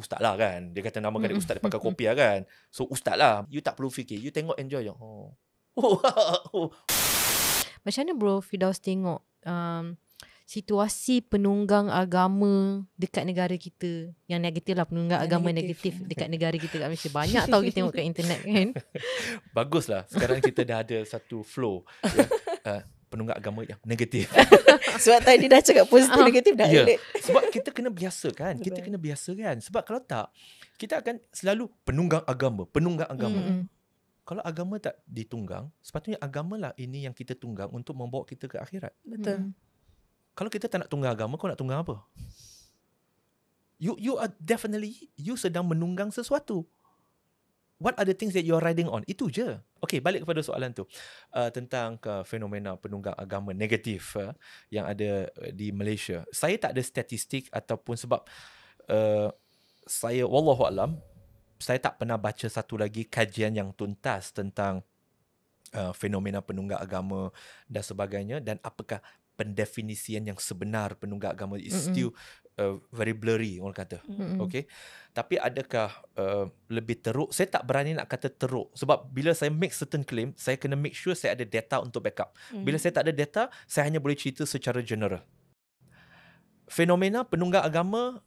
ustaz lah kan dia kata nama kan ustaz dia pakai kopi lah kan so ustaz lah you tak perlu fikir you tengok enjoy je oh. macam mana bro Fidaus tengok um, situasi penunggang agama dekat negara kita yang negatif lah penunggang yang agama negatif. dekat negara kita kat Malaysia banyak tau kita tengok kat internet kan bagus lah sekarang kita dah ada satu flow ya. uh, penunggak agama yang negatif. sebab tadi dah cakap positif uh-huh. negatif dah yeah. Sebab kita kena biasa kan. Kita kena biasa kan. Sebab kalau tak kita akan selalu penunggang agama, penunggang agama. Mm-hmm. Kalau agama tak ditunggang, sepatutnya agamalah ini yang kita tunggang untuk membawa kita ke akhirat. Betul. mm Kalau kita tak nak tunggang agama, kau nak tunggang apa? You you are definitely you sedang menunggang sesuatu. What are the things that you are riding on? Itu je. Okey, balik kepada soalan tu. Uh, tentang ke fenomena penunggang agama negatif uh, yang ada eh, di Malaysia. Saya tak ada statistik ataupun sebab uh, saya wallahu alam saya tak pernah baca satu lagi kajian yang tuntas tentang uh, fenomena penunggang agama dan sebagainya dan apakah pendefinisian yang sebenar penunggang agama is mm-hmm. still Uh, very blurry orang kata. Mm-hmm. Okay. Tapi adakah uh, lebih teruk? Saya tak berani nak kata teruk sebab bila saya make certain claim, saya kena make sure saya ada data untuk backup. Mm-hmm. Bila saya tak ada data, saya hanya boleh cerita secara general. Fenomena penunggang agama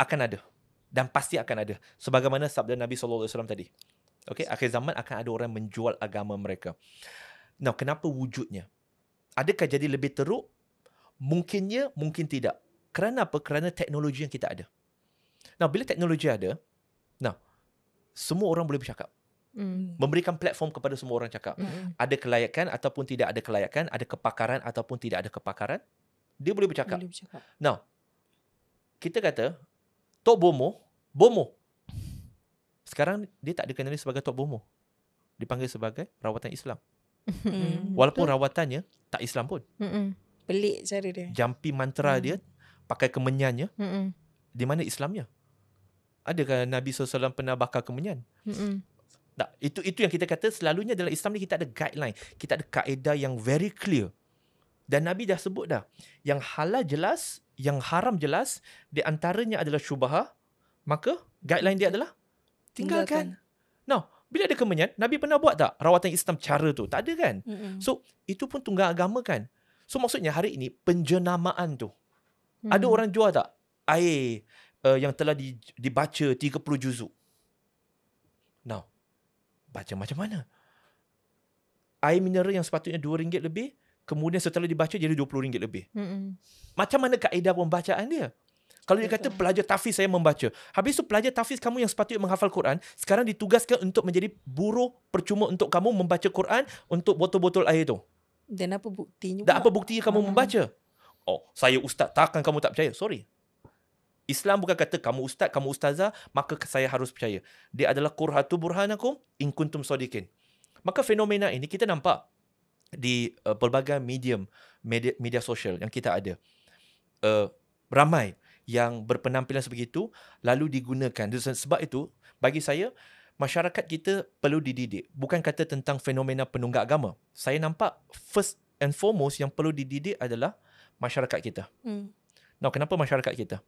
akan ada dan pasti akan ada sebagaimana sabda Nabi sallallahu alaihi wasallam tadi. Okay, akhir zaman akan ada orang menjual agama mereka. Now, kenapa wujudnya? Adakah jadi lebih teruk? Mungkinnya, mungkin tidak. Kerana apa? Kerana teknologi yang kita ada. Nah, bila teknologi ada, nah, semua orang boleh bercakap. Mm. Memberikan platform kepada semua orang cakap. mm Ada kelayakan ataupun tidak ada kelayakan, ada kepakaran ataupun tidak ada kepakaran, dia boleh bercakap. Boleh bercakap. Now, kita kata, Tok Bomo, Bomo. Sekarang dia tak dikenali sebagai Tok Bomo. Dipanggil sebagai rawatan Islam. Mm. Walaupun Betul. rawatannya tak Islam pun. Mm-mm. Hmm. Pelik cara dia. Jampi mantra mm. dia pakai kemenyannya mm di mana Islamnya adakah Nabi SAW pernah bakar kemenyan mm tak itu itu yang kita kata selalunya dalam Islam ni kita ada guideline kita ada kaedah yang very clear dan Nabi dah sebut dah yang halal jelas yang haram jelas di antaranya adalah syubha maka guideline dia adalah tinggalkan, tinggalkan. now bila ada kemenyan Nabi pernah buat tak rawatan Islam cara tu tak ada kan Mm-mm. so itu pun tunggal agama kan so maksudnya hari ini penjenamaan tu Hmm. Ada mhm. orang jual tak air uh, yang telah di, dibaca 30 juzuk? Now, baca macam mana? Air mineral yang sepatutnya RM2 lebih, kemudian setelah dibaca jadi RM20 lebih. Hmm. Macam mana kaedah pembacaan dia? Kalau dia kata pelajar tafiz saya membaca. Habis tu pelajar tafiz kamu yang sepatutnya menghafal Quran, sekarang ditugaskan untuk menjadi buruh percuma untuk kamu membaca Quran untuk botol-botol air tu. Dan apa buktinya? Dan apa buktinya kamu hmm. membaca? Oh, saya ustaz, takkan kamu tak percaya? Sorry. Islam bukan kata kamu ustaz, kamu ustazah, maka saya harus percaya. Dia adalah kurhatu burhanakum in kuntum sodikin. Maka fenomena ini kita nampak di uh, pelbagai medium media, media sosial yang kita ada. Uh, ramai yang berpenampilan sebegitu lalu digunakan. Sebab itu, bagi saya, masyarakat kita perlu dididik. Bukan kata tentang fenomena penunggak agama. Saya nampak first and foremost yang perlu dididik adalah masyarakat kita. Hmm. Now, kenapa masyarakat kita?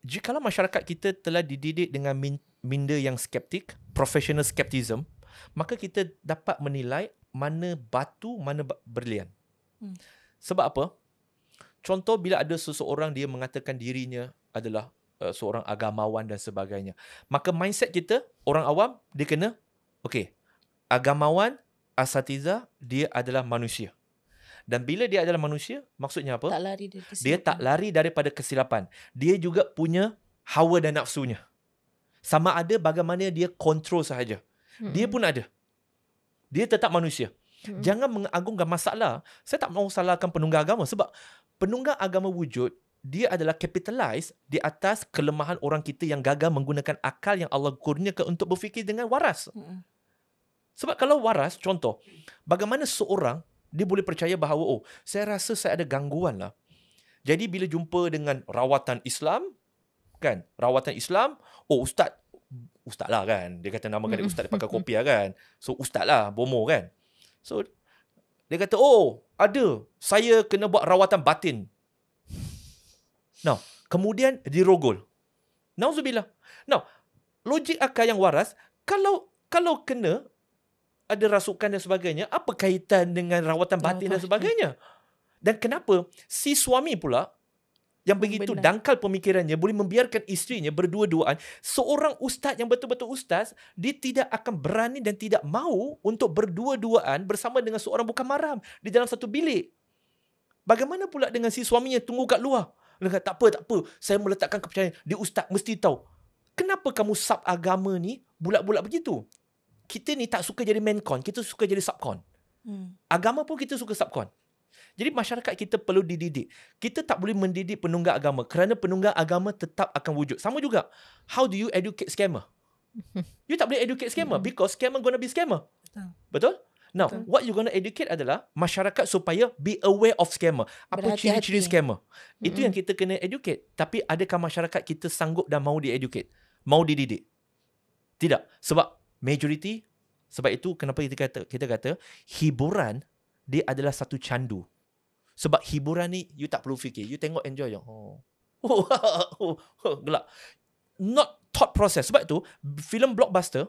Jika masyarakat kita telah dididik dengan minda yang skeptik, professional skepticism, maka kita dapat menilai mana batu, mana berlian. Hmm. Sebab apa? Contoh bila ada seseorang dia mengatakan dirinya adalah uh, seorang agamawan dan sebagainya. Maka mindset kita, orang awam, dia kena, okay, agamawan, asatiza, dia adalah manusia. Dan bila dia adalah manusia, maksudnya apa? Tak lari dia tak lari daripada kesilapan. Dia juga punya hawa dan nafsunya. Sama ada bagaimana dia kontrol sahaja. Hmm. Dia pun ada. Dia tetap manusia. Hmm. Jangan mengagungkan masalah. Saya tak mahu salahkan penunggah agama. Sebab penunggah agama wujud, dia adalah capitalize di atas kelemahan orang kita yang gagal menggunakan akal yang Allah kurniakan untuk berfikir dengan waras. Hmm. Sebab kalau waras, contoh, bagaimana seorang dia boleh percaya bahawa oh saya rasa saya ada gangguan lah. Jadi bila jumpa dengan rawatan Islam kan rawatan Islam oh ustaz ustaz lah kan dia kata nama kan dia ustaz dia pakai kopi lah kan so ustaz lah bomo kan so dia kata oh ada saya kena buat rawatan batin now kemudian dirogol nauzubillah now logik akal yang waras kalau kalau kena ada rasukan dan sebagainya, apa kaitan dengan rawatan oh, batin oh, dan sebagainya? Dan kenapa si suami pula yang hmm, begitu Benar. dangkal pemikirannya boleh membiarkan isterinya berdua-duaan seorang ustaz yang betul-betul ustaz dia tidak akan berani dan tidak mahu untuk berdua-duaan bersama dengan seorang bukan maram di dalam satu bilik. Bagaimana pula dengan si suaminya tunggu kat luar? Dia kata, tak apa, tak apa. Saya meletakkan kepercayaan. Dia ustaz, mesti tahu. Kenapa kamu sub agama ni bulat-bulat begitu? kita ni tak suka jadi main con, kita suka jadi subcon. Hmm. Agama pun kita suka sub subcon. Jadi masyarakat kita perlu dididik. Kita tak boleh mendidik penunggang agama kerana penunggang agama tetap akan wujud. Sama juga, how do you educate scammer? You tak boleh educate scammer hmm. because scammer gonna be scammer. Betul? Betul? Now, Betul. what you gonna educate adalah masyarakat supaya be aware of scammer. Apa ciri-ciri scammer? Hmm. Itu yang kita kena educate. Tapi adakah masyarakat kita sanggup dan mau di-educate? Mau dididik? Tidak. Sebab Majority sebab itu kenapa kita kata kita kata hiburan dia adalah satu candu sebab hiburan ni you tak perlu fikir you tengok enjoy je oh oh, oh, oh gelak not thought process sebab itu filem blockbuster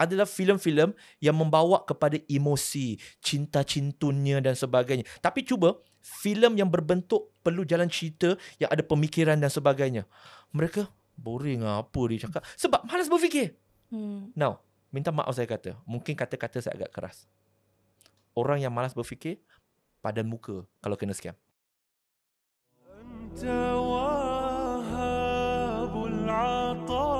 adalah filem-filem yang membawa kepada emosi cinta cintunya dan sebagainya tapi cuba filem yang berbentuk perlu jalan cerita yang ada pemikiran dan sebagainya mereka boring ah, apa dia cakap sebab malas berfikir hmm. now Minta maaf saya kata. Mungkin kata-kata saya agak keras. Orang yang malas berfikir, padan muka kalau kena scam. Anta wahabul atar